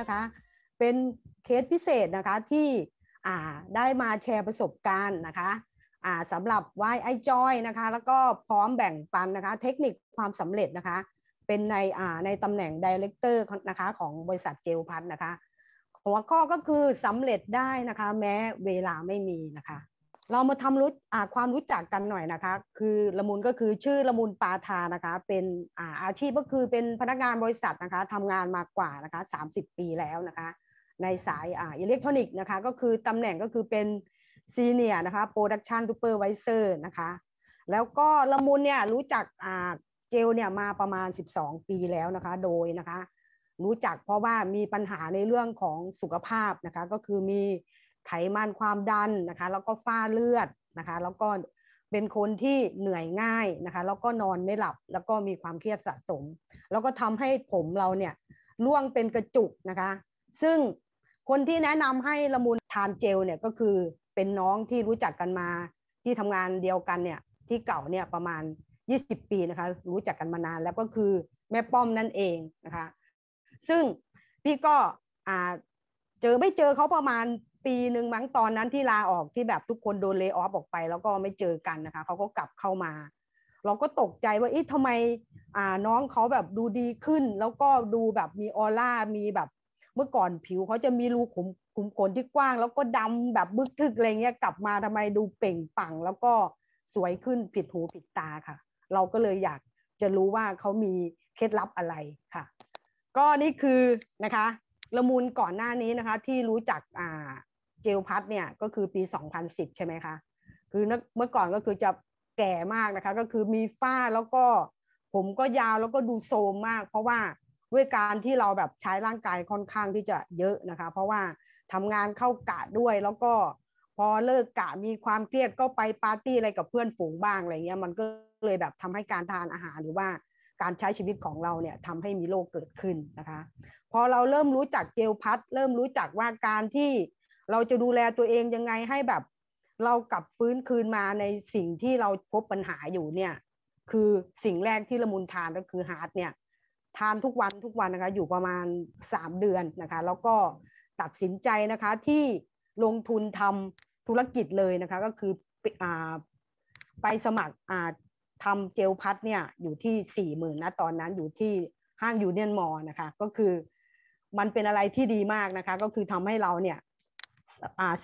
นะคะเป็นเคสพิเศษนะคะที่ได้มาแชร์ประสบการณ์นะคะสำหรับวายไอจอยนะคะแล้วก็พร้อมแบ่งปันนะคะ เทคนิคความสำเร็จนะคะ เป็นในในตำแหน่งดีเลกเตอร์นะคะของบริษัทเจลพัทนะคะหัวข้อก็คือสำเร็จได้นะคะแม้เวลาไม่มีนะคะเรามาทำรู้ความรู้จักกันหน่อยนะคะ คือละมุนก็คือชื่อละมุนปาทานะคะ เป็นอาอาชีพก็คือเป็นพนักงานบริษัทนะคะทำงานมากว่านะคะ30 ปีแล้วนะคะ ในสายอ่าอิเล็กทรอนิกส์นะคะ ก็คือตำแหน่งก็คือเป็นซีเนียนะคะโปรดักชันซูเปอร์ไวเซอร์นะคะ แล้วก็ละมุนเนี่ยรู้จักอ่าเจลเนี่ยมาประมาณ 12 ปีแล้วนะคะโดยนะคะรู้จักเพราะว่ามีปัญหาในเรื่องของสุขภาพนะคะก็คือมีไขมันความดันนะคะแล้วก็ฝ้าเลือดนะคะแล้วก็เป็นคนที่เหนื่อยง่ายนะคะแล้วก็นอนไม่หลับแล้วก็มีความเครียดสะสม แล้วก็ทำให้ผมเราเนี่ยร่วงเป็นกระจุกนะคะ ซึ่งคนที่แนะนำให้ละมุนทานเจลเนี่ยก็คือเป็นน้องที่รู้จักกันมาที่ทำงานเดียวกันเนี่ยที่เก่าเนี่ยประมาณ 20 ปีนะคะรู้จักกันมานาน แล้วก็คือแม่ป้อมนั่นเองนะคะซึ่งพี่ก็เจอไม่เจอเขาประมาณปีหนึ่งมั้งตอนนั้นที่ลาออกที่แบบทุกคนโดนเลอออฟออกไปแล้วก็ไม่เจอกันนะคะเขาก็กลับเข้ามา เราก็ตกใจว่าอีทำไมอ่าน้องเขาแบบดูดีขึ้นแล้วก็ดูแบบมีออร่ามีแบบเมื่อก่อนผิวเขาจะมีรูขุมขุมขนที่กว้าง แล้วก็ดำแบบบึกทึกอะไรเงี้ยกลับมาทำไมดูเป่งปังแล้วก็สวยขึ้นผิดหูผิดตาค่ะ เราก็เลยอยากจะรู้ว่าเขามีเคล็ดลับอะไรค่ะ ก็นี่คือนะคะละมูลก่อนหน้านี้นะคะที่รู้จักอ่าเจลพัดเนี่ยก็คือปี 2010ใช่ไหมคะ คือเมื่อก่อนก็คือจะแก่มากนะคะก็คือมีฝ้าแล้วก็ผมก็ยาวแล้วก็ดูโซมมาก เพราะว่าด้วยการที่เราแบบใช้ร่างกายค่อนข้างที่จะเยอะนะคะ เพราะว่าทำงานเข้ากะด้วยแล้วก็ พอเลิกกะมีความเครียดก็ไปปาร์ตี้อะไรกับเพื่อนฝูงบ้างอะไรเงี้ยมันก็เลยแบบทำให้การทานอาหารหรือว่าการใช้ชีวิตของเราเนี่ยทำให้มีโรคเกิดขึ้นนะคะพอเราเริ่มรู้จักเจลพัด เริ่มรู้จักว่าการที่เราจะดูแลตัวเองยังไงให้แบบเรากลับฟื้นคืนมาในสิ่งที่เราพบปัญหาอยู่เนี่ยคือสิ่งแรกที่ละมุนทานก็คือฮาร์ดเนี่ย ทานทุกวันทุกวันนะคะอยู่ประมาณ 3 เดือนนะคะ แล้วก็ตัดสินใจนะคะที่ลงทุนทำธุรกิจเลยนะคะก็คืออไปสมัครทำเจลพัดเนี่ยอยู่ที่สี่หมื่นนะตอนนั้นอยู่ที่ห้างยูเนียนมอลนะคะก็คือมันเป็นอะไรที่ดีมากนะคะ ก็คือทำให้เราเนี่ย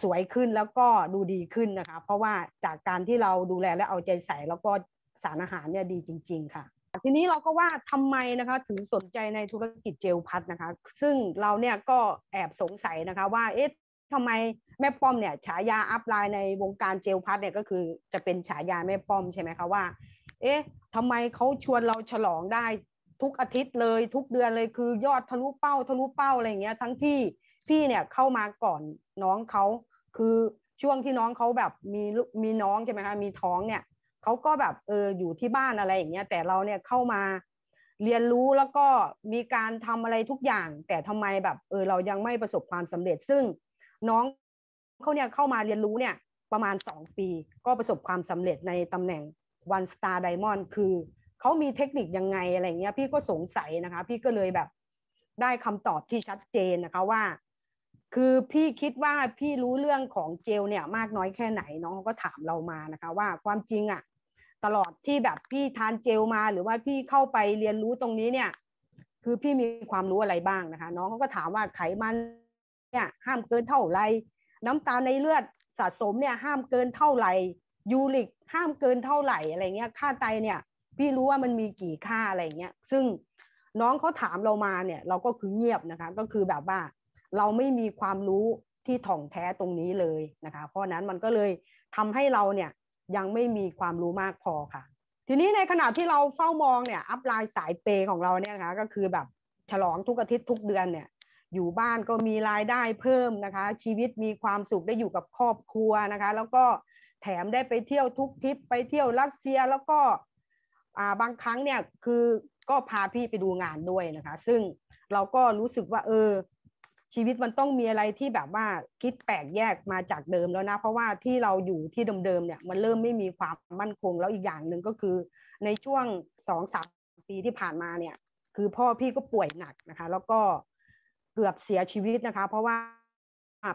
สวยขึ้นแล้วก็ดูดีขึ้นนะคะ เพราะว่าจากการที่เราดูแลและเอาใจใส่แล้วก็สารอาหารเนี่ยดีจริง ๆค่ะ ทีนี้เราก็ว่าทำไมนะคะถึงสนใจในธุรกิจเจลพัดนะคะ ซึ่งเราเนี่ยก็แอบสงสัยนะคะว่าเอ๊ะทำไมแม่ป้อมเนี่ยฉายาอัพไลน์ในวงการเจลพัดเนี่ยก็คือจะเป็นฉายาแม่ป้อมใช่ไหมคะว่าเอ๊ะทำไมเขาชวนเราฉลองได้ทุกอาทิตย์เลยทุกเดือนเลยคือยอดทะลุเป้าทะลุเป้าอะไรเงี้ยทั้งที่พี่เนี่ยเข้ามาก่อนน้องเขาคือช่วงที่น้องเขาแบบมีมีน้องใช่ไหมคะมีท้องเนี่ยเขาก็แบบเอออยู่ที่บ้านอะไรอย่างเงี้ยแต่เราเนี่ยเข้ามาเรียนรู้แล้วก็มีการทำอะไรทุกอย่างแต่ทำไมแบบเออเรายังไม่ประสบความสำเร็จ ซึ่งน้องเขาเนี่ยเข้ามาเรียนรู้เนี่ยประมาณ 2 ปี ก็ประสบความสำเร็จในตำแหน่ง One Star Diamond คือเขามีเทคนิคยังไงอะไรเงี้ยพี่ก็สงสัยนะคะ พี่ก็เลยแบบได้คำตอบที่ชัดเจนนะคะว่าคือพี่คิดว่าพี่รู้เรื่องของเจลเนี่ยมากน้อยแค่ไหน น้องก็ถามเรามานะคะ ว่าความจริงอะ่ะตลอดที่แบบพี่ทานเจลมาหรือว่าพี่เข้าไปเรียนรู้ตรงนี้เนี่ยคือพี่มีความรู้อะไรบ้างนะคะ น้องเขาก็ถามว่าไขมันเนี่ยห้ามเกินเท่าไรน้ำตาลในเลือดสะสมเนี่ยห้ามเกินเท่าไหร่ยูริกห้ามเกินเท่าไหร่อะไรเงี้ยค่าไตเนี่ยพี่รู้ว่ามันมีกี่ค่าอะไรเงี้ยซึ่งน้องเขาถามเรามาเนี่ย เราก็คือเงียบนะคะก็คือแบบว่าเราไม่มีความรู้ที่ถ่องแท้ตรงนี้เลยนะคะ เพราะนั้นมันก็เลยทำให้เราเนี่ยยังไม่มีความรู้มากพอค่ะ ทีนี้ในขณะที่เราเฝ้ามองเนี่ยอัพไลน์สายเปย์ของเราเนี่ยนะคะก็คือแบบฉลองทุกอาทิตย์ทุกเดือนเนี่ยอยู่บ้านก็มีรายได้เพิ่มนะคะ ชีวิตมีความสุขได้อยู่กับครอบครัวนะคะแล้วก็แถมได้ไปเที่ยวทุกทริปไปเที่ยวรัสเซียแล้วก็บางครั้งเนี่ยคือก็พาพี่ไปดูงานด้วยนะคะ ซึ่งเราก็รู้สึกว่าเออชีวิตมันต้องมีอะไรที่แบบว่าคิดแตกแยกมาจากเดิมแล้วนะเพราะว่าที่เราอยู่ที่เดิมๆเนี่ยมันเริ่มไม่มีความมั่นคงแล้วอีกอย่างหนึ่งก็คือ ในช่วงสองสามปีที่ผ่านมาเนี่ย คือพ่อพี่ก็ป่วยหนักนะคะ แล้วก็เกือบเสียชีวิตนะคะ เพราะว่า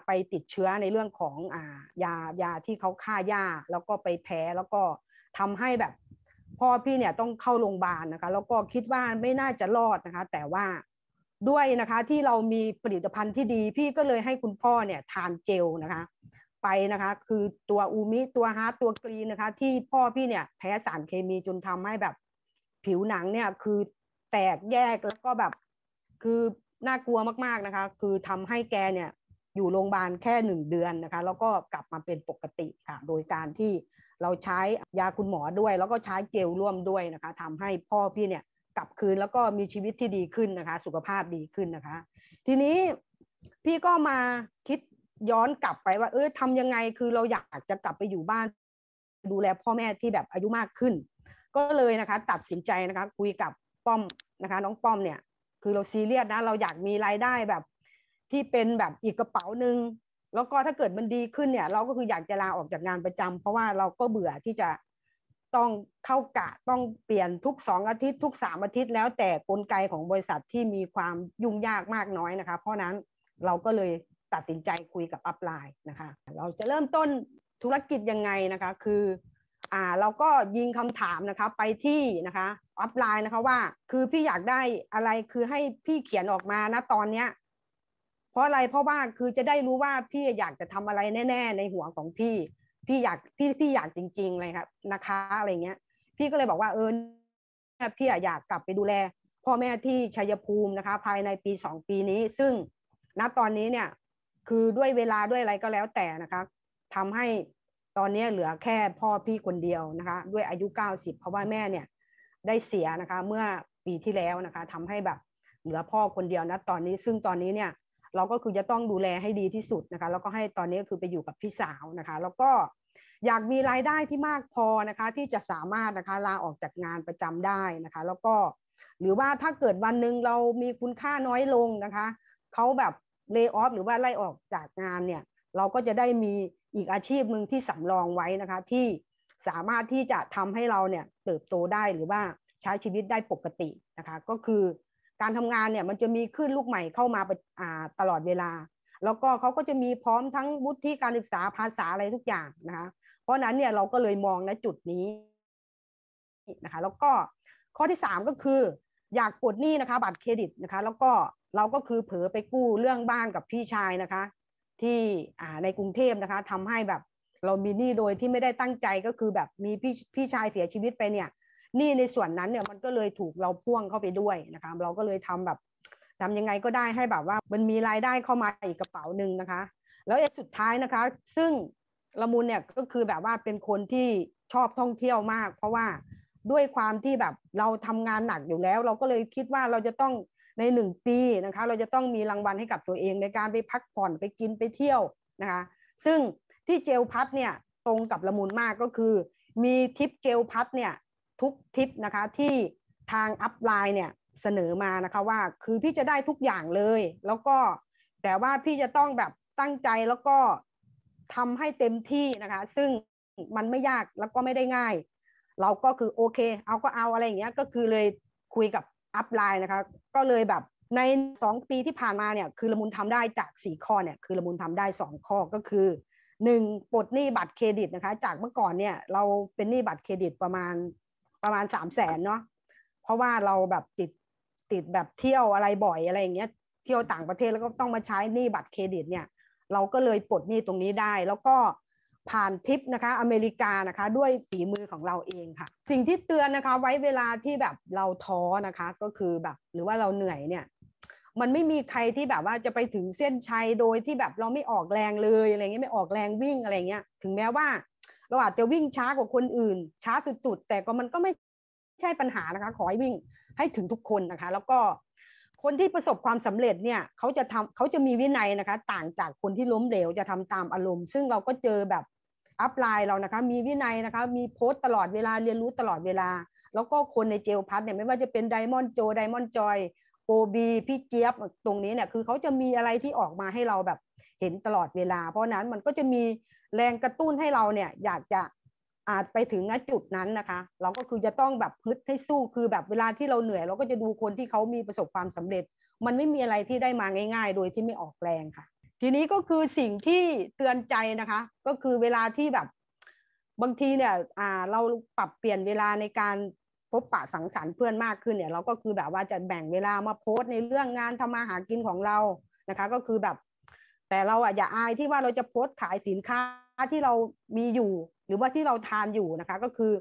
ไปติดเชื้อในเรื่องของอ่ายายาที่เขาฆ่าหญ้าแล้วก็ไปแพ้แล้วก็ทำให้แบบพ่อพี่เนี่ยต้องเข้าโรงพยาบาลนะคะ แล้วก็คิดว่าไม่น่าจะรอดนะคะ แต่ว่าด้วยนะคะที่เรามีผลิตภัณฑ์ที่ดี พี่ก็เลยให้คุณพ่อเนี่ยทานเจลนะคะ ไปนะคะคือตัวอูมิตัวฮาร์ตตัวกรีนนะคะ ที่พ่อพี่เนี่ย แพ้สารเคมีจนทำให้แบบผิวหนังเนี่ยคือแตกแยกแล้วก็แบบคือน่ากลัวมากๆนะคะ คือทำให้แกเนี่ยอยู่โรงพยาบาลแค่หนึ่งเดือนนะคะ แล้วก็กลับมาเป็นปกติค่ะโดยการที่เราใช้ยาคุณหมอด้วย แล้วก็ใช้เจลร่วมด้วยนะคะ ทำให้พ่อพี่เนี่ยกลับคืนแล้วก็มีชีวิตที่ดีขึ้นนะคะ สุขภาพดีขึ้นนะคะ ทีนี้พี่ก็มาคิดย้อนกลับไปว่าเออทำยังไงคือเราอยากจะกลับไปอยู่บ้าน ดูแลพ่อแม่ที่แบบอายุมากขึ้น ก็เลยนะคะ ตัดสินใจนะคะคุยกับป้อมนะคะ น้องป้อมเนี่ย คือเราซีเรียสนะเราอยากมีรายได้แบบที่เป็นแบบอีกกระเป๋าหนึ่งแล้วก็ถ้าเกิดมันดีขึ้นเนี่ยเราก็คืออยากจะลาออกจากงานประจำ เพราะว่าเราก็เบื่อที่จะต้องเข้ากะ ต้องเปลี่ยนทุกสองอาทิตย์ทุกสามอาทิตย์แล้วแต่กลไกของบริษัทที่มีความยุ่งยากมากน้อยนะคะเพราะนั้นเราก็เลยตัดสินใจคุยกับอัพไลน์นะคะเราจะเริ่มต้นธุรกิจยังไงนะคะคืออ่าเราก็ยิงคำถามนะคะไปที่นะคะอัพไลน์นะคะว่าคือพี่อยากได้อะไรคือให้พี่เขียนออกมานะตอนเนี้ยเพราะอะไรเพราะว่าคือจะได้รู้ว่าพี่อยากจะทำอะไรแน่ ๆ ในหัวของพี่พี่อยากพี่พี่อยากจริงๆเลยครับนะคะอะไรเงี้ยพี่ก็เลยบอกว่าเออพี่อยากกลับไปดูแลพ่อแม่ที่ชัยภูมินะคะ ภายในปีสองปีนี้ ซึ่งณตอนนี้เนี่ยคือด้วยเวลาด้วยอะไรก็แล้วแต่นะคะทำให้ตอนนี้เหลือแค่พ่อพี่คนเดียวนะคะด้วยอายุเก้าสิบเพราะว่าแม่เนี่ยได้เสียนะคะเมื่อปีที่แล้วนะคะ ทำให้แบบเหลือพ่อคนเดียวนะตอนนี้ซึ่งตอนนี้เนี่ยเราก็คือจะต้องดูแลให้ดีที่สุดนะคะ แล้วก็ให้ตอนนี้คือไปอยู่กับพี่สาวนะคะ แล้วก็อยากมีรายได้ที่มากพอนะคะ ที่จะสามารถนะคะ ลาออกจากงานประจำได้นะคะ แล้วก็หรือว่าถ้าเกิดวันหนึ่งเรามีคุณค่าน้อยลงนะคะ เขาแบบเลิกออฟหรือว่าไล่ออกจากงานเนี่ย เราก็จะได้มีอีกอาชีพหนึ่งที่สำรองไว้นะคะที่สามารถที่จะทำให้เราเนี่ยเติบโตได้หรือว่าใช้ชีวิตได้ปกตินะคะ ก็คือการทำงานเนี่ยมันจะมีขึ้นลูกใหม่เข้ามาตลอดเวลา แล้วก็เขาก็จะมีพร้อมทั้งวุฒิการศึกษาภาษาอะไรทุกอย่างนะคะ เพราะนั้นเนี่ยเราก็เลยมองณจุดนี้นะคะ แล้วก็ข้อที่3ก็คืออยากปลดหนี้นะคะบัตรเครดิตนะคะ แล้วก็เราก็คือเผลอไปกู้เรื่องบ้านกับพี่ชายนะคะ ที่ในกรุงเทพนะคะทำให้แบบเรามีหนี้โดยที่ไม่ได้ตั้งใจก็คือแบบมีพี่พี่ชายเสียชีวิตไปเนี่ยนี่ในส่วนนั้นเนี่ยมันก็เลยถูกเราพ่วงเข้าไปด้วยนะคะเราก็เลยทำแบบทำยังไงก็ได้ให้แบบว่ามันมีรายได้เข้ามาอีกกระเป๋าหนึ่งนะคะแล้วไอ้สุดท้ายนะคะ ซึ่งละมุนเนี่ยก็คือแบบว่าเป็นคนที่ชอบท่องเที่ยวมาก เพราะว่าด้วยความที่แบบเราทำงานหนักอยู่แล้วเราก็เลยคิดว่าเราจะต้องในหนึ่งปีนะคะเราจะต้องมีรางวัลให้กับตัวเองในการไปพักผ่อนไปกินไปเที่ยวนะคะซึ่งที่เจลพัดเนี่ยตรงกับละมุนมากก็คือ มีทิปเจลพัดเนี่ยทุกทิปนะคะที่ทางอัพไลน์เนี่ย เสนอมานะคะว่าคือพี่จะได้ทุกอย่างเลยแล้วก็แต่ว่าพี่จะต้องแบบตั้งใจแล้วก็ทำให้เต็มที่นะคะ ซึ่งมันไม่ยากแล้วก็ไม่ได้ง่าย เราก็คือโอเค เอาก็เอาอะไรอย่างเงี้ยก็คือเลยคุยกับอัพไลน์นะคะก็เลยแบบใน 2 ปีที่ผ่านมาเนี่ยคือละมุนทำได้จาก 4 ข้อเนี่ยคือละมุนทำได้ 2 ข้อก็คือ 1ปลดหนี้บัตรเครดิตนะคะจากเมื่อก่อนเนี่ยเราเป็นหนี้บัตรเครดิตประมาณประมาณสามแสนเนาะเพราะว่าเราแบบติดติดแบบเที่ยวอะไรบ่อยอะไรอย่างเงี้ยเที่ยวต่างประเทศแล้วก็ต้องมาใช้หนี้บัตรเครดิตเนี่ยเราก็เลยปลดหนี้ตรงนี้ได้ แล้วก็ผ่านทิปนะคะอเมริกานะคะ ด้วยฝีมือของเราเองค่ะสิ่งที่เตือนนะคะไว้เวลาที่แบบเราท้อนะคะก็คือแบบหรือว่าเราเหนื่อยเนี่ยมันไม่มีใครที่แบบว่าจะไปถึงเส้นชัยโดยที่แบบเราไม่ออกแรงเลยอะไรเงี้ยไม่ออกแรงวิ่งอะไรเงี้ยถึงแม้ว่าเราอาจจะวิ่งช้ากว่าคนอื่น ช้าสุดๆ แต่ก็มันก็ไม่ใช่ปัญหานะคะ ขอให้วิ่งให้ถึงทุกคนนะคะ แล้วก็คนที่ประสบความสำเร็จเนี่ยเขาจะทำเขาจะมีวินัยนะคะต่างจากคนที่ล้มเหลวจะทำตามอารมณ์ซึ่งเราก็เจอแบบ อัพไลน์เรานะคะ มีวินัยนะคะ มีโพสต์ตลอดเวลาเรียนรู้ตลอดเวลา แล้วก็คนในเจลพัทเนี่ยไม่ว่าจะเป็นไดมอนด์โจไดมอนด์จอยโอบี พี่เจี๊ยบตรงนี้เนี่ยคือเขาจะมีอะไรที่ออกมาให้เราแบบเห็นตลอดเวลา เพราะนั้นมันก็จะมีแรงกระตุ้นให้เราเนี่ยอยากจะอาจไปถึงณจุดนั้นนะคะ เราก็คือจะต้องแบบพึดให้สู้คือแบบเวลาที่เราเหนื่อยเราก็จะดูคนที่เขามีประสบความสำเร็จ มันไม่มีอะไรที่ได้มาง่าย ๆ โดยที่ไม่ออกแรงค่ะ ทีนี้ก็คือสิ่งที่เตือนใจนะคะ ก็คือเวลาที่แบบบางทีเนี่ยอ่าเราปรับเปลี่ยนเวลาในการพบปะสังสรรค์เพื่อนมากขึ้นเนี่ยเราก็คือแบบว่าจะแบ่งเวลามาโพสต์ในเรื่องงานทำมาหากินของเรานะคะก็คือแบบแต่เราอ่ะอย่าอายที่ว่าเราจะโพสต์ขายสินค้าที่เรามีอยู่ หรือว่าที่เราทานอยู่นะคะ ก็คือ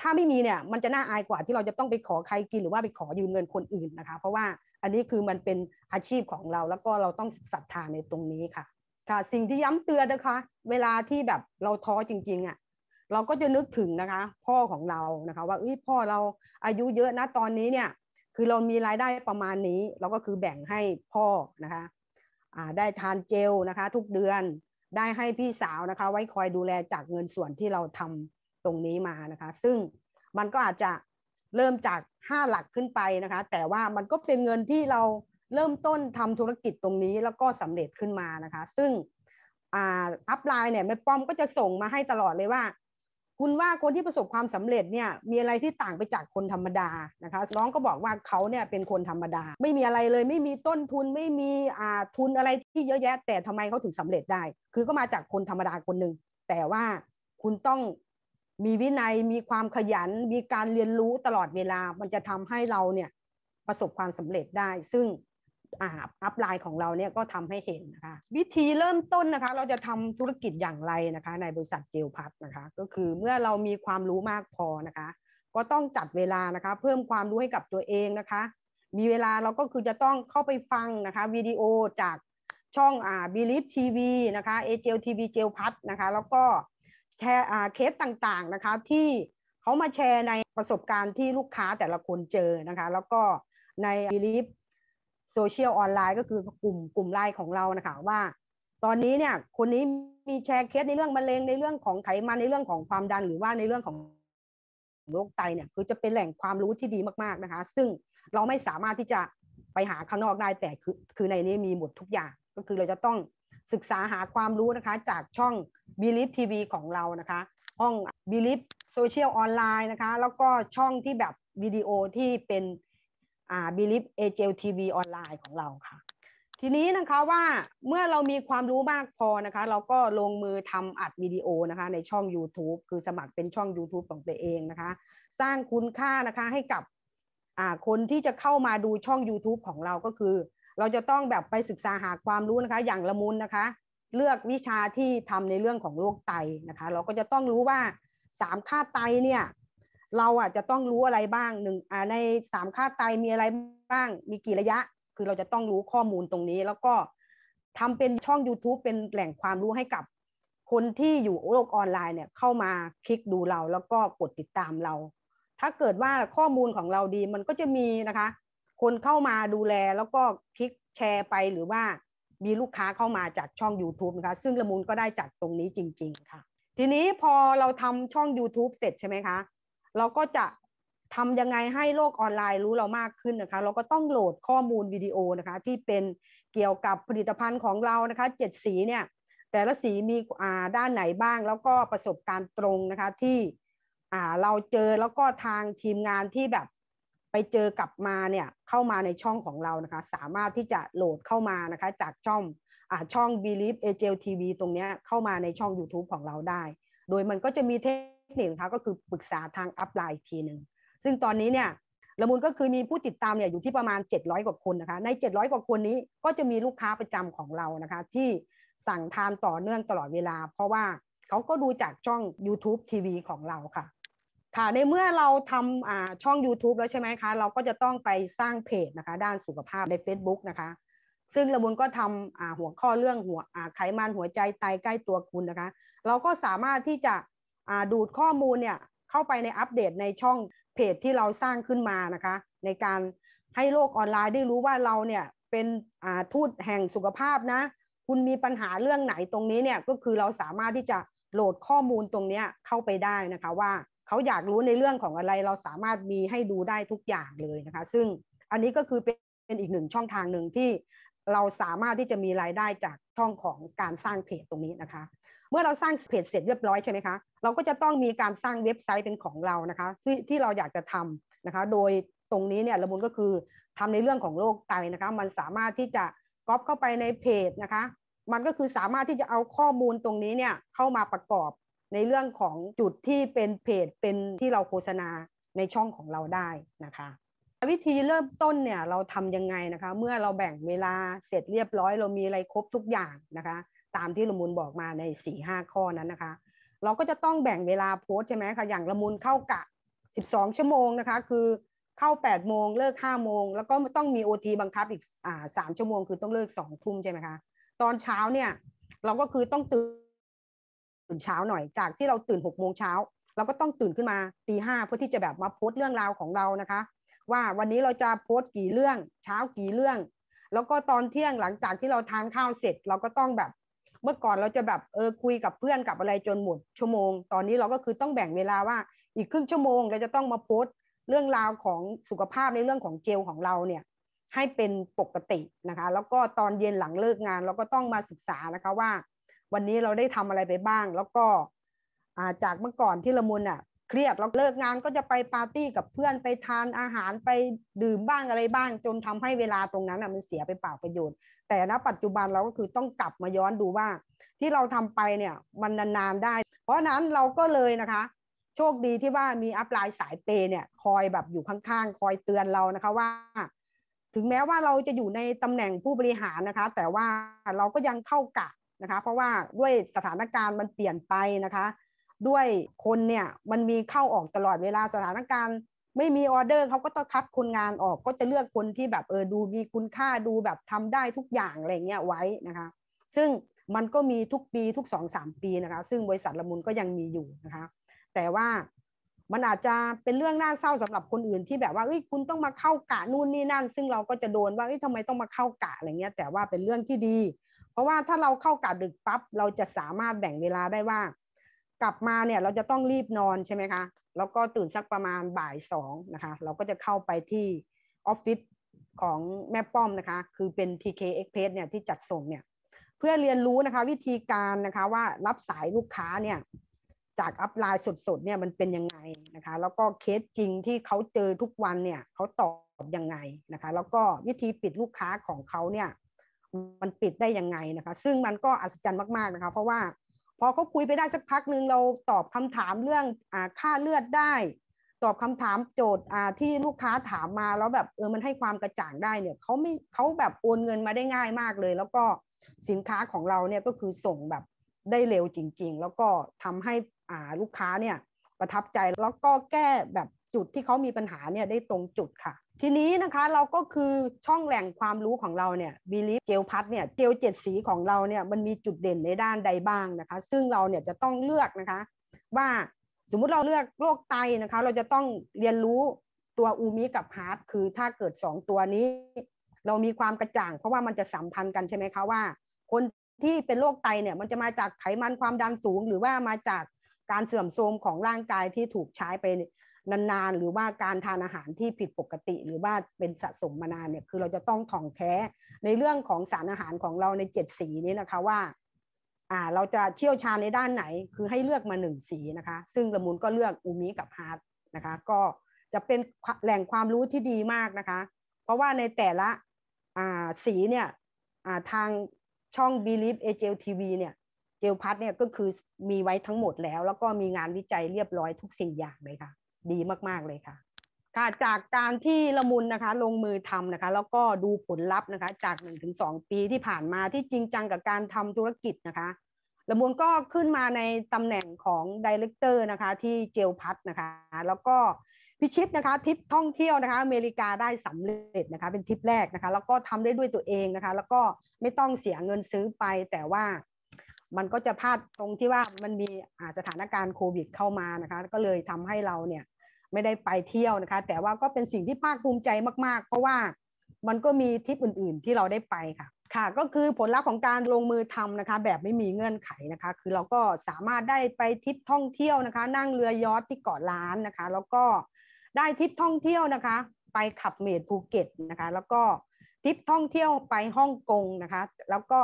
ถ้าไม่มีเนี่ย มันจะน่าอายกว่าที่เราจะต้องไปขอใครกิน หรือว่าไปขอยืมเงินคนอื่นนะคะ เพราะว่า อันนี้คือมันเป็นอาชีพของเรา แล้วก็เราต้องศรัทธาในตรงนี้ค่ะ ค่ะ สิ่งที่ย้ำเตือนนะคะ เวลาที่แบบเราท้อจริงๆอะ่ะ เราก็จะนึกถึงนะคะ พ่อของเรา นะคะ ว่าอ้ยพ่อเรา อายุเยอะนะ ตอนนี้เนี่ย คือเรามีรายได้ประมาณนี้ เราก็คือแบ่งให้พ่อ นะคะ ได้ทานเจลนะคะ ทุกเดือนได้ให้พี่สาวนะคะไว้คอยดูแลจากเงินส่วนที่เราทำตรงนี้มานะคะ ซึ่งมันก็อาจจะเริ่มจาก 5 หลักขึ้นไปนะคะ แต่ว่ามันก็เป็นเงินที่เราเริ่มต้นทำธุรกิจตรงนี้แล้วก็สำเร็จขึ้นมานะคะ ซึ่งอัพไลน์เนี่ยแม่ป้อมก็จะส่งมาให้ตลอดเลยว่าคุณว่าคนที่ประสบความสำเร็จเนี่ยมีอะไรที่ต่างไปจากคนธรรมดานะคะน้องก็บอกว่าเขาเนี่ยเป็นคนธรรมดาไม่มีอะไรเลย ไม่มีต้นทุน ไม่มีอ่าทุนอะไรที่เยอะแยะ แต่ทำไมเขาถึงสำเร็จได้ คือก็มาจากคนธรรมดาคนหนึ่งแต่ว่าคุณต้องมีวินัย มีความขยัน มีการเรียนรู้ตลอดเวลามันจะทำให้เราเนี่ยประสบความสำเร็จได้ซึ่งอัพไลน์ของเราเนี่ยก็ทำให้เห็นนะคะวิธีเริ่มต้นนะคะ เราจะทำธุรกิจอย่างไรนะคะ ในบริษัทเจลพัทนะคะก็คือเมื่อเรามีความรู้มากพอนะคะ ก็ต้องจัดเวลานะคะ เพิ่มความรู้ให้กับตัวเองนะคะ มีเวลาเราก็คือจะต้องเข้าไปฟังนะคะวิดีโอจากช่องอ่าบิลิฟทีวีนะคะเอเจลทีวีเจลพัทนะคะแล้วก็แชร์อ่าเคสต่างๆนะคะ ที่เขามาแชร์ในประสบการณ์ที่ลูกค้าแต่ละคนเจอนะคะ แล้วก็ในบิลิฟโซเชียลออนไลน์ก็คือกลุ่มกลุ่มไลน์ของเรานะคะว่า ตอนนี้เนี่ยคนนี้มีแชร์เคสในเรื่องมะเร็งในเรื่องของไขมันในเรื่องของความดัน หรือว่าในเรื่องของโรคไตเนี่ยคือจะเป็นแหล่งความรู้ที่ดีมาก ๆนะคะ ซึ่งเราไม่สามารถที่จะไปหาข้างนอกได้แต่คือคือในนี้มีหมดทุกอย่างก็คือเราจะต้องศึกษาหาความรู้นะคะจากช่อง b e l i e v ี TV ของเรานะคะห้อง b e l i e v ซ Social Online นะคะ แล้วก็ช่องที่แบบวิดีโอที่เป็นบิลิฟเอเจลทีวีออนไลน์ ของเราค่ะ ทีนี้นะคะว่าเมื่อเรามีความรู้มากพอนะคะเราก็ลงมือทำอัดวิดีโอนะคะในช่อง YouTube คือสมัครเป็นช่อง YouTube ของตัวเองนะคะ สร้างคุณค่านะคะให้กับคนที่จะเข้ามาดูช่อง YouTube ของเราก็คือ เราจะต้องแบบไปศึกษาหาความรู้นะคะอย่างละมุนนะคะ เลือกวิชาที่ทำในเรื่องของโรคไตนะคะเราก็จะต้องรู้ว่าสามค่าไตเนี่ยเราอ่ะจะต้องรู้อะไรบ้างหนึ่งในสามค่าไตมีอะไรบ้างมีกี่ระยะ คือเราจะต้องรู้ข้อมูลตรงนี้ แล้วก็ทำเป็นช่อง YouTube เป็นแหล่งความรู้ให้กับคนที่อยู่โลกออนไลน์เนี่ยเข้ามาคลิกดูเราแล้วก็กดติดตามเรา ถ้าเกิดว่าข้อมูลของเราดีมันก็จะมีนะคะคนเข้ามาดูแลแล้วก็คลิกแชร์ไปหรือว่ามีลูกค้าเข้ามาจากช่อง YouTube นะคะ ซึ่งละมูลก็ได้จากตรงนี้จริงๆค่ะทีนี้พอเราทำช่อง YouTube เสร็จใช่ไหมคะเราก็จะทำยังไงให้โลกออนไลน์รู้เรามากขึ้นนะคะ เราก็ต้องโหลดข้อมูลวิดีโอนะคะที่เป็นเกี่ยวกับผลิตภัณฑ์ของเรานะคะเจ็ดสีเนี่ยแต่ละสีมีอ่าด้านไหนบ้าง แล้วก็ประสบการณ์ตรงนะคะที่อ่าเราเจอแล้วก็ทางทีมงานที่แบบไปเจอกลับมาเนี่ยเข้ามาในช่องของเรานะคะสามารถที่จะโหลดเข้ามานะคะจากช่องอ่าช่อง b e l i e v e a g l TV ตรงเนี้ยเข้ามาในช่อง YouTube ของเราได้ โดยมันก็จะมีเทคคนิคนะคะก็คือปรึกษาทางอัพไลน์ทีหนึ่งซึ่งตอนนี้เนี่ยละมุนก็คือมีผู้ติดตามเนี่ยอยู่ที่ประมาณ 700 กว่าคนนะคะ ใน 700 กว่าคนนี้ก็จะมีลูกค้าประจำของเรานะคะที่สั่งทานต่อเนื่องตลอดเวลา เพราะว่าเขาก็ดูจากช่อง YouTube TV ของเราค่ะ ค่ะในเมื่อเราทำช่อง YouTube แล้วใช่ไหมคะเราก็จะต้องไปสร้างเพจนะคะด้านสุขภาพใน Facebook นะคะซึ่งระมุนก็ทำหัวข้อเรื่องหัวไขมันหัวใจไตใกล้ตัวคุณนะคะ เราก็สามารถที่จะดูดข้อมูลเนี่ยเข้าไปในอัปเดตในช่องเพจที่เราสร้างขึ้นมานะคะ ในการให้โลกออนไลน์ได้รู้ว่าเราเนี่ยเป็นทูตแห่งสุขภาพนะ คุณมีปัญหาเรื่องไหนตรงนี้เนี่ยก็คือเราสามารถที่จะโหลดข้อมูลตรงนี้เข้าไปได้นะคะ ว่าเขาอยากรู้ในเรื่องของอะไรเราสามารถมีให้ดูได้ทุกอย่างเลยนะคะ ซึ่งอันนี้ก็คือเป็นอีกหนึ่งช่องทางหนึ่งที่เราสามารถที่จะมีรายได้จากช่องของการสร้างเพจตรงนี้นะคะมื่อเราสร้างเพจเสร็จเรียบร้อยใช่ไหมคะเราก็จะต้องมีการสร้างเว็บไซต์เป็นของเรานะคะที่ที่เราอยากจะทำนะคะ โดยตรงนี้เนี่ยระบุนก็คือทำในเรื่องของโรคไตนะคะ มันสามารถที่จะก๊อปเข้าไปในเพจนะคะ มันก็คือสามารถที่จะเอาข้อมูลตรงนี้เนี่ยเข้ามาประกอบในเรื่องของจุดที่เป็นเพจเป็นที่เราโฆษณาในช่องของเราได้นะคะวิธีเริ่มต้นเนี่ยเราทำยังไงนะคะ เมื่อเราแบ่งเวลาเสร็จเรียบร้อย เรามีอะไรครบทุกอย่างนะคะตามที่ละมุนบอกมาใน4ี่ห้าข้อนั้นนะคะ เราก็จะต้องแบ่งเวลาโพสใช่ไหมคะ อย่างละมุนเข้ากะ12 ชั่วโมงนะคะ คือเข้า8โมงเลิก5 โมง แล้วก็ต้องมีโอทีบังคับอีกอ่าสามชั่วโมง คือต้องเลิกสองทุ่มใช่ไหมคะ ตอนเช้าเนี่ยเราก็คือต้องตื่นตื่นเช้าหน่อย จากที่เราตื่น6กโมงเช้าเราก็ต้องตื่นขึ้นมาตีห้าเพื่อที่จะแบบมาโพสต์เรื่องราวของเรานะคะ ว่าวันนี้เราจะโพสต์กี่เรื่องเช้ากี่เรื่อง แล้วก็ตอนเที่ยงหลังจากที่เราทานข้าวเสร็จเราก็ต้องแบบเมื่อก่อนเราจะแบบเออคุยกับเพื่อนกับอะไรจนหมด ชั่วโมง ตอนนี้เราก็คือต้องแบ่งเวลาว่าอีกครึ่งชั่วโมง เราจะต้องมาโพสต์เรื่องราวของสุขภาพในเรื่องของเจลของเราเนี่ยให้เป็นปกตินะคะแล้วก็ตอนเย็นหลังเลิกงานเราก็ต้องมาศึกษานะคะว่าวันนี้เราได้ทำอะไรไปบ้าง แล้วก็จากเมื่อก่อนที่ละมุนอ่ะเครียดเราเลิกงาน ก็จะไปปาร์ตี้กับเพื่อนไปทานอาหารไปดื่มบ้างอะไรบ้าง จนทำให้เวลาตรงนั้นอ่ะมันเสียไปเปล่าประโยชน์แต่ณปัจจุบันเราก็คือต้องกลับมาย้อนดูว่า ที่เราทำไปเนี่ยมันนานๆได้ เพราะนั้นเราก็เลยนะคะโชคดีที่ว่ามีอัพไลน์สายเปเนี่ยคอยแบบอยู่ข้างๆคอยเตือนเรานะคะว่า ถึงแม้ว่าเราจะอยู่ในตำแหน่งผู้บริหารนะคะ แต่ว่าเราก็ยังเข้ากะนะคะเพราะว่าด้วยสถานการณ์มันเปลี่ยนไปนะคะด้วยคนเนี่ยมันมีเข้าออกตลอดเวลาสถานการณ์ไม่มีออเดอร์เขาก็ต้องคัดคนงานออกก็จะเลือกคนที่แบบเออดูมีคุณค่าดูแบบทำได้ทุกอย่างอะไรเงี้ยไว้นะคะซึ่งมันก็มีทุกปีทุกสองสามปีนะคะซึ่งบริษัทละมุนก็ยังมีอยู่นะคะแต่ว่ามันอาจจะเป็นเรื่องน่าเศร้าสำหรับคนอื่นที่แบบว่าเอ้ยคุณต้องมาเข้ากะนู่นนี่นั่น ซึ่งเราก็จะโดนว่าเอ้ยทำไมต้องมาเข้ากะอะไรเงี้ยแต่ว่าเป็นเรื่องที่ดี เพราะว่าถ้าเราเข้ากะดึกปั๊บเราจะสามารถแบ่งเวลาได้ว่ากลับมาเนี่ยเราจะต้องรีบนอนใช่ไหมคะ แล้วก็ตื่นสักประมาณบ่ายสองนะคะ เราก็จะเข้าไปที่ออฟฟิศของแม่ป้อมนะคะคือเป็น TK Express เนี่ยที่จัดส่งเนี่ยเพื่อเรียนรู้นะคะวิธีการนะคะว่ารับสายลูกค้าเนี่ยจากอัพไลน์สดๆเนี่ยมันเป็นยังไงนะคะแล้วก็เคสจริงที่เขาเจอทุกวันเนี่ยเขาตอบยังไงนะคะแล้วก็วิธีปิดลูกค้าของเขาเนี่ยมันปิดได้ยังไงนะคะซึ่งมันก็อัศจรรย์มากๆนะคะเพราะว่าพอเขาคุยไปได้สักพักหนึ่งเราตอบคำถามเรื่องอค่าเลือดได้ ตอบคำถามโจทย์ที่ลูกค้าถามมาแล้วแบบเออมันให้ความกระจ่างได้เนี่ยเขาไม่เขาแบบโอนเงินมาได้ง่ายมากเลย แล้วก็สินค้าของเราเนี่ยก็คือส่งแบบได้เร็วจริง ๆ แล้วก็ทำให้อ่าลูกค้าเนี่ยประทับใจแล้วก็แก้แบบจุดที่เขามีปัญหาเนี่ยได้ตรงจุดค่ะทีนี้นะคะเราก็คือช่องแหล่งความรู้ของเราเนี่ยบีลิฟเจลพัดเนี่ยเจลเจ็ดสีของเราเนี่ยมันมีจุดเด่นในด้านใดบ้างนะคะซึ่งเราเนี่ยจะต้องเลือกนะคะ ว่าสมมุติเราเลือกโรคไตนะคะ เราจะต้องเรียนรู้ตัวอูมิกับฮาร์ดคือถ้าเกิด 2 ตัวนี้ เรามีความกระจ่าง เพราะว่ามันจะสัมพันธ์กันใช่ไหมคะ ว่าคนที่เป็นโรคไตเนี่ยมันจะมาจากไขมันความดันสูง หรือว่ามาจากการเสื่อมโทรมของร่างกายที่ถูกใช้ไปนานๆ หรือว่าการทานอาหารที่ผิดปกติ หรือว่าเป็นสะสมมานานเนี่ย คือเราจะต้องท่องแท้ในเรื่องของสารอาหารของเราในเจ็ดสีนี้นะคะว่าอ่า เราจะเชี่ยวชาญในด้านไหน คือให้เลือกมาหนึ่งสีนะคะ ซึ่งละมุนก็เลือกอูมิกับฮาร์ดนะคะ ก็จะเป็นแหล่งความรู้ที่ดีมากนะคะ เพราะว่าในแต่ละอ่าสีเนี่ยอ่าทางช่อง b e l i e v e AGL TV เนี่ย เจลพัทเนี่ยก็คือมีไว้ทั้งหมดแล้ว แล้วก็มีงานวิจัยเรียบร้อยทุกสิ่งอย่างเลยค่ะดีมากๆ เลยค่ะค่ะ จากการที่ละมุนนะคะลงมือทำนะคะแล้วก็ดูผลลัพธ์นะคะจาก1งปีที่ผ่านมาที่จริงจังกับการทำธุรกิจนะคะละมุนก็ขึ้นมาในตำแหน่งของดีเลกเตอร์นะคะ ที่เจลพัทนะคะ แล้วก็พิชิตนะคะทิปท่องเที่ยวนะคะ อเมริกาได้สำเร็จนะคะเป็นทิปแรกนะคะแล้วก็ทำได้ด้วยตัวเองนะคะ แล้วก็ไม่ต้องเสียเงินซื้อไป แต่ว่ามันก็จะพลาดตรงที่ว่ามันมีสถานการณ์โควิด เข้ามานะคะก็เลยทำให้เราเนี่ยไม่ได้ไปเที่ยวนะคะ แต่ว่าก็เป็นสิ่งที่ภาคภูมิใจมาก ๆ เพราะว่ามันก็มีทริปอื่นๆที่เราได้ไปค่ะค่ะ ก็คือผลลัพธ์ของการลงมือทำนะคะ แบบไม่มีเงื่อนไขนะคะ คือเราก็สามารถได้ไปทริปท่องเที่ยวนะคะ นั่งเรือยอทที่เกาะล้านนะคะ แล้วก็ได้ทริปท่องเที่ยวนะคะ ไปขับเมดภูเก็ตนะคะ แล้วก็ทริปท่องเที่ยวไปฮ่องกงนะคะแล้วก็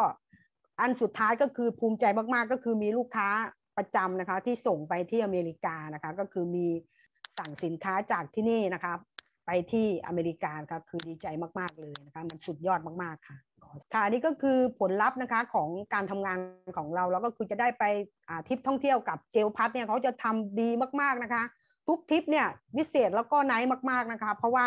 อันสุดท้ายก็คือภูมิใจมากๆ ก็คือมีลูกค้าประจำนะคะ ที่ส่งไปที่อเมริกานะคะก็คือมีสั่งสินค้าจากที่นี่นะคะไปที่อเมริกาครับคือดีใจมากๆเลยนะคะมันสุดยอดมากๆค่ะค่ะนี่ก็คือผลลัพธ์นะคะของการทำงานของเราแล้วก็คือจะได้ไปทริปท่องเที่ยวกับเจลพัทเนี่ยเขาจะทำดีมากๆนะคะทุกทริปเนี่ยวิเศษแล้วก็ไนท์มากๆนะคะเพราะว่า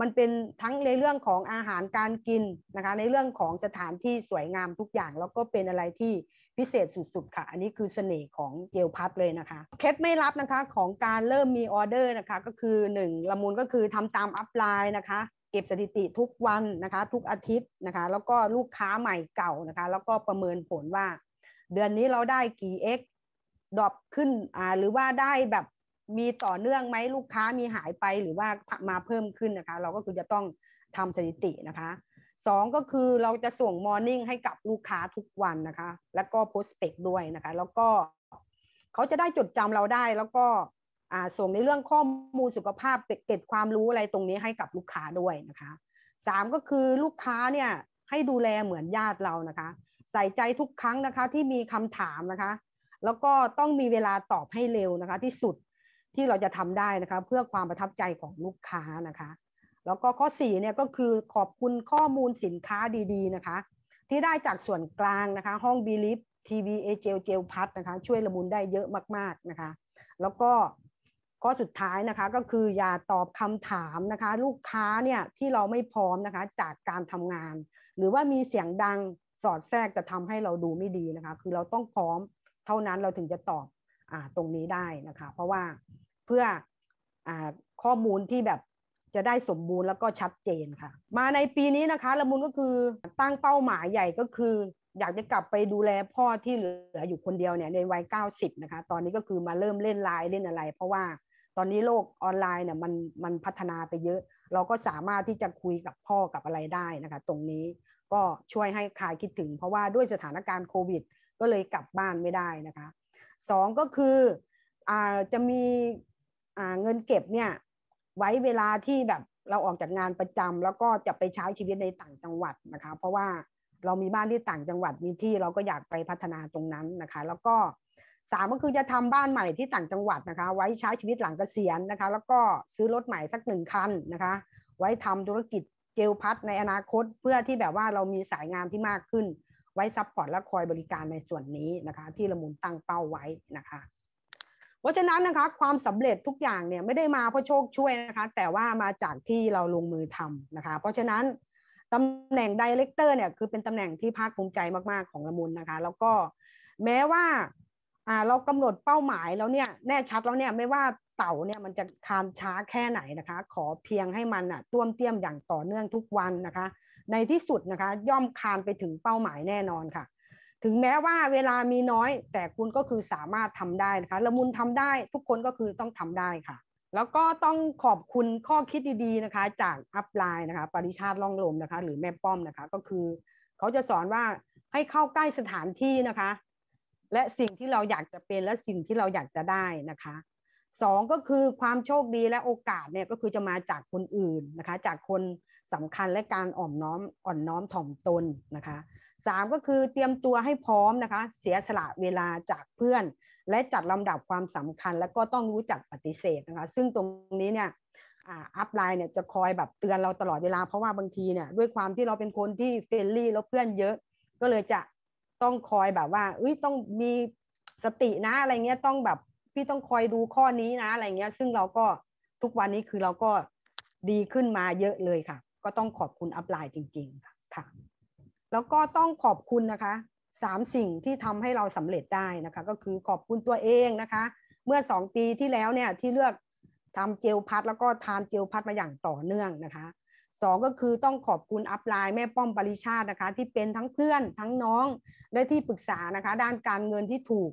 มันเป็นทั้งในเรื่องของอาหารการกินนะคะในเรื่องของสถานที่สวยงามทุกอย่างแล้วก็เป็นอะไรที่พิเศษสุดๆ ค่ะ อันนี้คือเสน่ห์ของเจลพัดเลยนะคะ เคล็ดไม่ลับนะคะของการเริ่มมีออเดอร์นะคะ ก็คือ 1ละมุนก็คือทำตามอัพไลน์นะคะเก็บสถิติทุกวันนะคะทุกอาทิตย์นะคะ แล้วก็ลูกค้าใหม่เก่านะคะ แล้วก็ประเมินผลว่า เดือนนี้เราได้กี่ x ดรอปขึ้นอ่าหรือว่าได้แบบมีต่อเนื่องไหมลูกค้ามีหายไป หรือว่ามาเพิ่มขึ้นนะคะ เราก็คือจะต้องทำสถิตินะคะสองก็คือเราจะส่งมอร์นิ่งให้กับลูกค้าทุกวันนะคะ แล้วก็โพสเปกด้วยนะคะ แล้วก็เขาจะได้จดจำเราได้แล้วก็ส่งในเรื่องข้อมูลสุขภาพเก็บความรู้อะไรตรงนี้ให้กับลูกค้าด้วยนะคะสามก็คือลูกค้าเนี่ยให้ดูแลเหมือนญาติเรานะคะ ใส่ใจทุกครั้งนะคะที่มีคำถามนะคะ แล้วก็ต้องมีเวลาตอบให้เร็วนะคะ ที่สุดที่เราจะทำได้นะคะ เพื่อความประทับใจของลูกค้านะคะแล้วก็ข้อ4เนี่ยก็คือขอบคุณข้อมูลสินค้าดี ๆ นะคะ ที่ได้จากส่วนกลางนะคะ ห้องบีลิฟทีวีเอเจลเจลพัทนะคะช่วยละมุนได้เยอะมากๆนะคะ แล้วก็ข้อสุดท้ายนะคะก็คืออย่าตอบคำถามนะคะลูกค้าเนี่ยที่เราไม่พร้อมนะคะจากการทำงาน หรือว่ามีเสียงดังสอดแทรกจะทำให้เราดูไม่ดีนะคะคือเราต้องพร้อมเท่านั้นเราถึงจะตอบอตรงนี้ได้นะคะ เพราะว่าเพื่ออข้อมูลที่แบบจะได้สมบูรณ์แล้วก็ชัดเจนค่ะ มาในปีนี้นะคะละมุนก็คือตั้งเป้าหมายใหญ่ก็คือ อยากจะกลับไปดูแลพ่อที่เหลืออยู่คนเดียวเนี่ยในวัย90นะคะตอนนี้ก็คือมาเริ่มเล่นไลน์เล่นอะไร เพราะว่าตอนนี้โลกออนไลน์เนี่ยมันมันพัฒนาไปเยอะ เราก็สามารถที่จะคุยกับพ่อกับอะไรได้นะคะตรงนี้ก็ช่วยให้คลายคิดถึง เพราะว่าด้วยสถานการณ์โควิด ก็เลยกลับบ้านไม่ได้นะคะสองก็คืออจะมีเงินเก็บเนี่ยไว้เวลาที่แบบเราออกจากงานประจำแล้วก็จะไปใช้ชีวิตในต่างจังหวัดนะคะ เพราะว่าเรามีบ้านที่ต่างจังหวัดมีที่เราก็อยากไปพัฒนาตรงนั้นนะคะ แล้วก็สามก็คือจะทำบ้านใหม่ที่ต่างจังหวัดนะคะ ไว้ใช้ชีวิตหลังเกษียณนะคะ แล้วก็ซื้อรถใหม่สักหนึ่งคันนะคะ ไว้ทำธุรกิจเจลพัดในอนาคตเพื่อที่แบบว่าเรามีสายงานที่มากขึ้น ไว้ซัพพอร์ตและคอยบริการในส่วนนี้นะคะ ที่ละมุนตั้งเป้าไว้นะคะเพราะฉะนั้นนะคะความสำเร็จทุกอย่างเนี่ยไม่ได้มาเพราะโชคช่วยนะคะ แต่ว่ามาจากที่เราลงมือทำนะคะเพราะฉะนั้นตำแหน่งดีเลกเตอร์เนี่ยคือเป็นตำแหน่งที่ภาคภูมิใจมาก ๆของละมุนนะคะ แล้วก็แม้ว่าเรากำหนดเป้าหมายแล้วเนี่ยแน่ชัดแล้วเนี่ยไม่ว่าเต่าเนี่ยมันจะคามช้าแค่ไหนนะคะ ขอเพียงให้มันอ่ะต้วมเตี้ยมอย่างต่อเนื่องทุกวันนะคะ ในที่สุดนะคะ ย่อมคานไปถึงเป้าหมายแน่นอนค่ะถึงแม้ว่าเวลามีน้อยแต่คุณก็คือสามารถทำได้นะคะละมุนทำได้ทุกคนก็คือต้องทำได้ค่ะ แล้วก็ต้องขอบคุณข้อคิดดีๆนะคะ จากอัพไลน์นะคะปริชาติล่องลมนะคะ หรือแม่ป้อมนะคะ ก็คือ เขาจะสอนว่าให้เข้าใกล้สถานที่นะคะ และสิ่งที่เราอยากจะเป็นและสิ่งที่เราอยากจะได้นะคะสองก็คือความโชคดีและโอกาสเนี่ยก็คือจะมาจากคนอื่นนะคะ จากคนสำคัญและการอ่อนน้อมอ่อนน้อมถ่อมตนนะคะสามก็คือเตรียมตัวให้พร้อมนะคะ เสียสละเวลาจากเพื่อน และจัดลำดับความสำคัญ แล้วก็ต้องรู้จักปฏิเสธนะคะซึ่งตรงนี้เนี่ยอัพไลน์เนี่ยจะคอยแบบเตือนเราตลอดเวลาเพราะว่าบางทีเนี่ยด้วยความที่เราเป็นคนที่เฟรนลี่แล้วเพื่อนเยอะ ก็เลยจะต้องคอยแบบว่าเอ้ยต้องมีสตินะอะไรเงี้ยต้องแบบพี่ต้องคอยดูข้อนี้นะอะไรเงี้ยซึ่งเราก็ทุกวันนี้คือเราก็ดีขึ้นมาเยอะเลยค่ะ ก็ต้องขอบคุณอัพไลน์จริงๆ ค่ะแล้วก็ต้องขอบคุณนะคะสามสิ่งที่ทำให้เราสำเร็จได้นะคะ ก็คือขอบคุณตัวเองนะคะ เมื่อสองปีที่แล้วเนี่ยที่เลือกทำเจลพัดแล้วก็ทานเจลพัดมาอย่างต่อเนื่องนะคะสองก็คือต้องขอบคุณอัพไลน์แม่ป้อมปริชาตินะคะ ที่เป็นทั้งเพื่อนทั้งน้องและที่ปรึกษานะคะ ด้านการเงินที่ถูก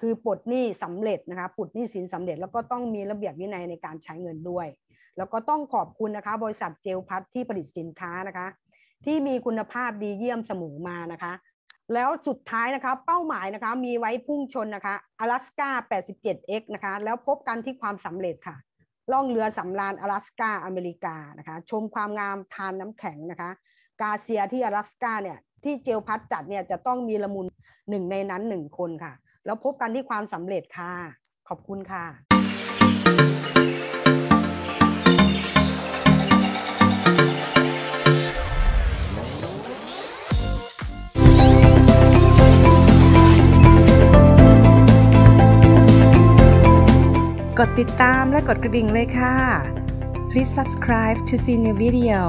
คือปลดหนี้สำเร็จนะคะปลดหนี้สินสำเร็จแล้วก็ต้องมีระเบียบวินัยในการใช้เงินด้วย แล้วก็ต้องขอบคุณนะคะ บริษัทเจลพัทที่ผลิตสินค้านะคะที่มีคุณภาพดีเยี่ยมเสมอมานะคะ แล้วสุดท้ายนะคะเป้าหมายนะคะมีไว้พุ่งชนนะคะ阿拉斯加 87x นะคะแล้วพบกันที่ความสำเร็จค่ะ ล่องเรือสำราญ阿拉斯加อเมริกานะคะ ชมความงามทานน้ำแข็งนะคะ กาเซียที่阿拉斯加เนี่ยที่เจลพัดจัดเนี่ยจะต้องมีละมุนหนึ่งในนั้นหนึ่งคนค่ะ แล้วพบกันที่ความสำเร็จค่ะ ขอบคุณค่ะดติดตามและกดกระดิ่งเลยค่ะ Please subscribe to see new video